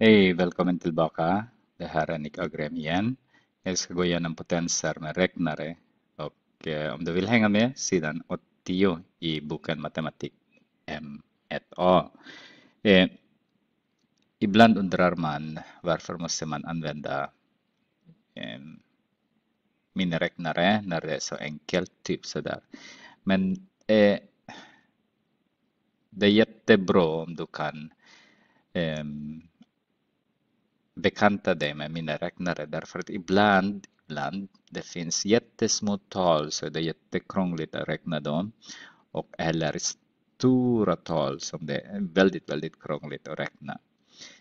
Hej, välkommen tillbaka. Det här är Nick Agrem igen. Jag ska gå igenom potenser med räknare och eh, om du vill hänga med sidan 80 i boken Matematik M1A. Eh, e, ibland undrar man varför måste man använda eh, miniräknare när det är så enkelt, typ sådär. Men eh, det är jättebra om du kan bekanta dig med mina räknare därför att ibland, ibland det finns jättesmå tal så det är jättekrångligt att räkna dem och eller stora tal som det är väldigt, väldigt krångligt att räkna.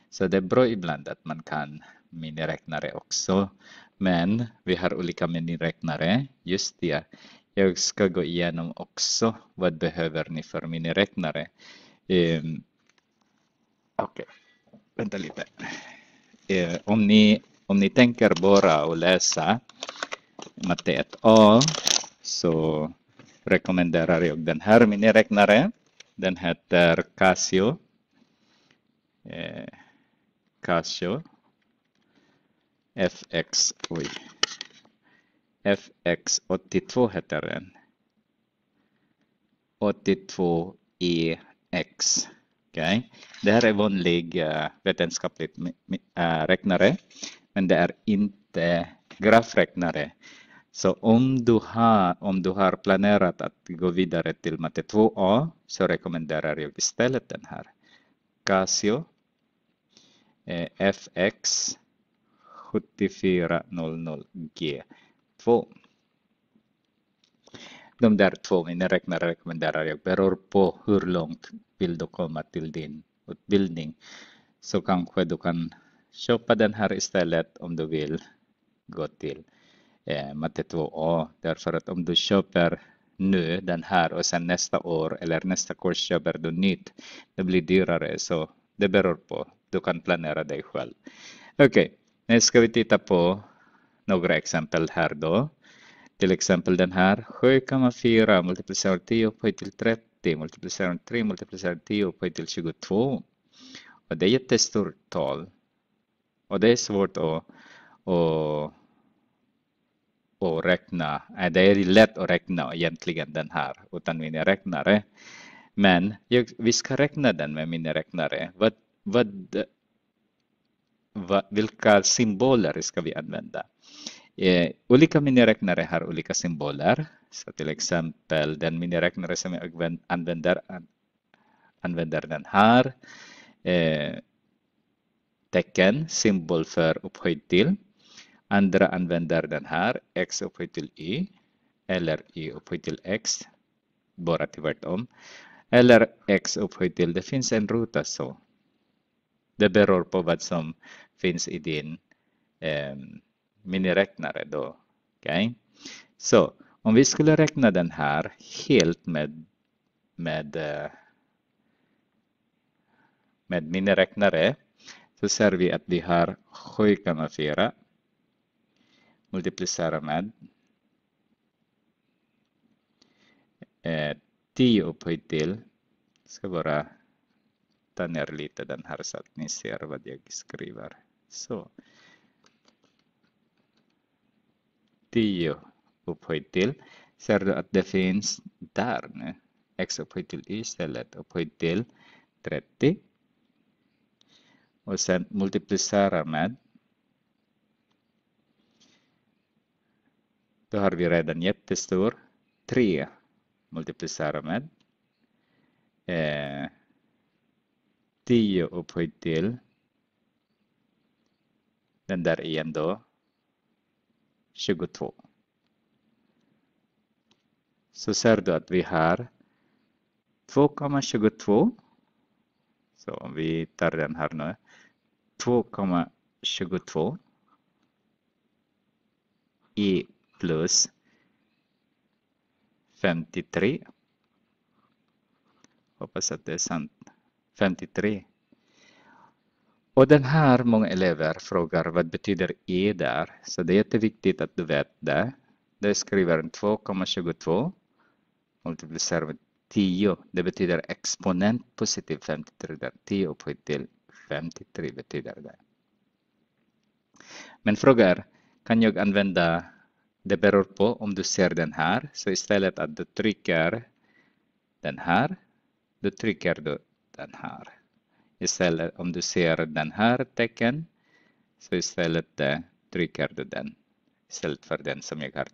Så det är bra ibland att man kan miniräknare också. Men vi har olika miniräknare. Just det, jag ska gå igenom också vad behöver ni för miniräknare. Um, ehm, Okej, okay. vänta lite eh, om, ni, om ni tänker bara och läsa matte 1a så rekommenderar jag den här miniräknaren. Den heter Casio. Eh, Casio FX, oj. FX82 heter den. 82EX. Okay. Det här är vanlig uh, eh, vetenskaplig uh, eh, räknare, men det är inte grafräknare. Så om du, har, om du har planerat att gå vidare till matte 2a så rekommenderar jag istället den här. Casio eh, FX 7400G2 de där två inräknar rekommenderar jag beror på hur långt vill du komma till din utbildning. Så kanske du kan köpa den här istället om du vill gå till eh, matte 2A. Därför att om du köper nu den här och sen nästa år eller nästa kurs köper du nytt, det blir dyrare. Så det beror på. Du kan planera dig själv. Okej, okay. nu ska vi titta på några exempel här då. Till exempel den här. 7,4 multiplicerar 10 upphöjt till 30 multiplicerar 3 multiplicerar 10 upphöjt till 22. Och det är ett jättestort tal. Och det är svårt att, att, att räkna. Det är lätt att räkna egentligen den här utan miniräknare. Men jag, vi ska räkna den med miniräknare. Vad, vad, vad, vilka symboler ska vi använda? E, uli ka minirek na rehar uli till exempel den minirek som jag använder använder den här. Eh, tecken, symbol för upphöjd till. Andra använder den här, x upphöjd till y. Eller y upphöjd till x. Bara tvärtom. Eller x upphöjd till, det finns en ruta så. Det beror på vad som finns i din eh, miniräknare då. Okay? Så om vi skulle räkna den här helt med, med, eh, med miniräknare så ser vi att vi har 7,4 multiplicerar med 10 eh, upphöjt till, ska bara ta ner lite den här så att ni ser vad jag skriver. Så. 10 upphöjt till ser du att det finns där nu. X upphöjt till y istället upphöjt till 30. Och sen multiplicerar med. Då har vi redan jättestor 3 multiplicerar med. Eh, 10 upphöjt till den där igen då 22. Så ser du att vi har 2,22. Så om vi tar den här nu. 2,22 i plus 53. Hoppas att det är sant. 53 och den här många elever frågar vad betyder E där? Så det är jätteviktigt att du vet det. Du skriver 2,22 multiplicerar med 10. Det betyder exponent positiv 53 där. 10 upphöjt till 53 betyder det. Men frågar, kan jag använda det beror på om du ser den här. Så istället att du trycker den här, då trycker du den här. Istället om du ser den här tecken så istället eh, trycker du den istället för den som jag har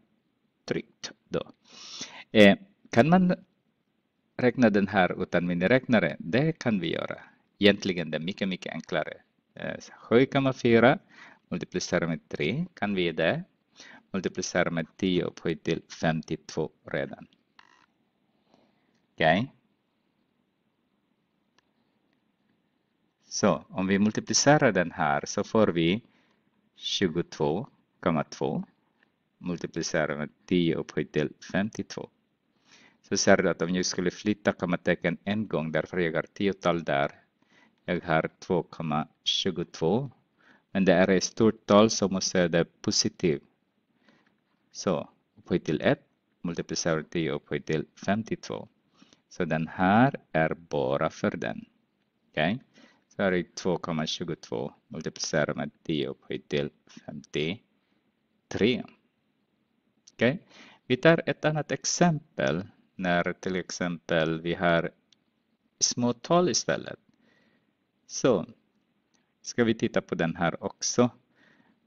tryckt då. Eh, kan man räkna den här utan miniräknare? Det kan vi göra. Egentligen det är mycket, mycket enklare. Eh, 7,4 multiplicerar med 3 kan vi det. Multiplicerar med 10 upphöjt till 52 redan. Okej. Okay. Så om vi multiplicerar den här så får vi 22,2 multiplicerar med 10 upphöjt till 52. Så ser du att om jag skulle flytta kommatecken en gång, därför jag har tiotal där, jag har 2,22. Men det är ett stort tal så måste jag det positivt. Så upphöjt till 1 multiplicerar med 10 upphöjt till 52. Så den här är bara för den. Okej? Okay? Så här är 2,22 multiplicerat med 10 upphöjt till 53. Okay. Vi tar ett annat exempel när till exempel vi har små tal istället. Så ska vi titta på den här också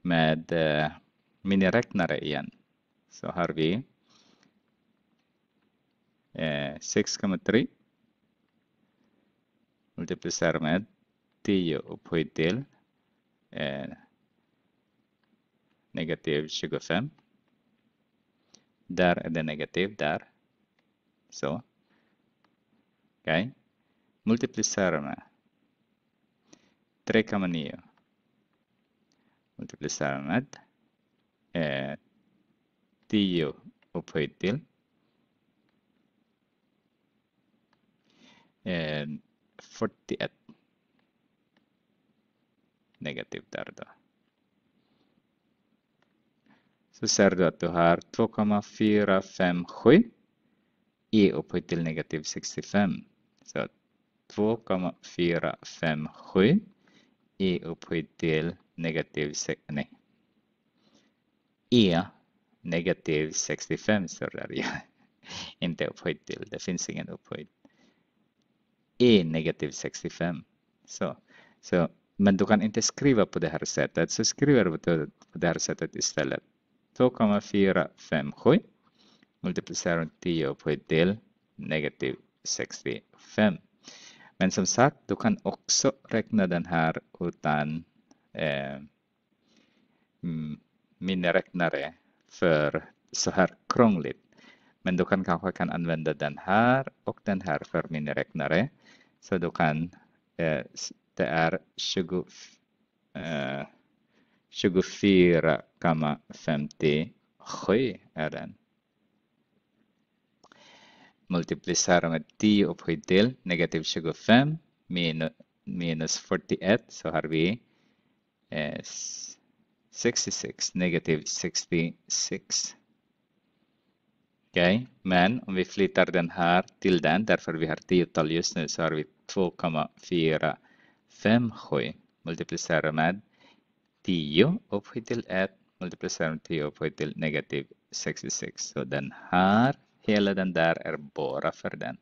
med eh, miniräknare igen. Så har vi eh, 6,3 multiplicerat med tiêu phơi and negative sugar fam. Dar and the negative dar. so okay multiplicarna trichomania multiplicarnat eh, tio opoetil and eh, 48 negativ där då. Så ser du att du har 2,457 i upphöjt till negativ 65. Så 2,457 i upphöjt till negativ, 65 e negativ 65 står där ja. Inte upphöjt till, det finns ingen upphöjd. E negativ 65. Så, så men du kan inte skriva på det här sättet, så skriver du på det här sättet istället. 2,457 multiplicerar med 10 på ett del negativ 65. Men som sagt, du kan också räkna den här utan eh, mm, miniräknare för så här krångligt. Men du kan kanske kan använda den här och den här för miniräknare. Så du kan eh, det är 24,57 eh, är den. Multiplicera med 10 upphöjt till negativ 25 minus, 41 så har vi 66, negativ 66. Okej, okay. men om vi flyttar den här till den, därför vi har tiotal just nu, så har vi 2,4 femsju multiplicerar med 10 upphöjt till 1 multiplicerar med 10 upphöjt till negativ 66. Så den här, hela den där är bara för den.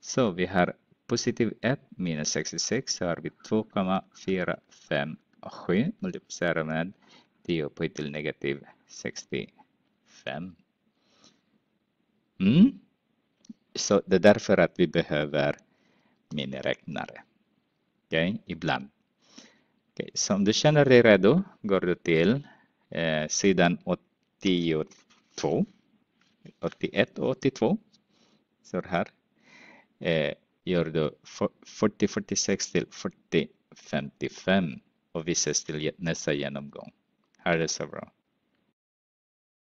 Så vi har positiv 1 minus 66 så har vi 2,457 multiplicerar med 10 upphöjt till negativ 65. Mm. Så det är därför att vi behöver miniräknare. Okay? i Så om du känner dig redo, går gordotil, eh, sidan otioto, otiet o otitvo, surhar, eh, jordo 40, 46 till 40, 55 och ses till nästa genomgång. Ha det så bra.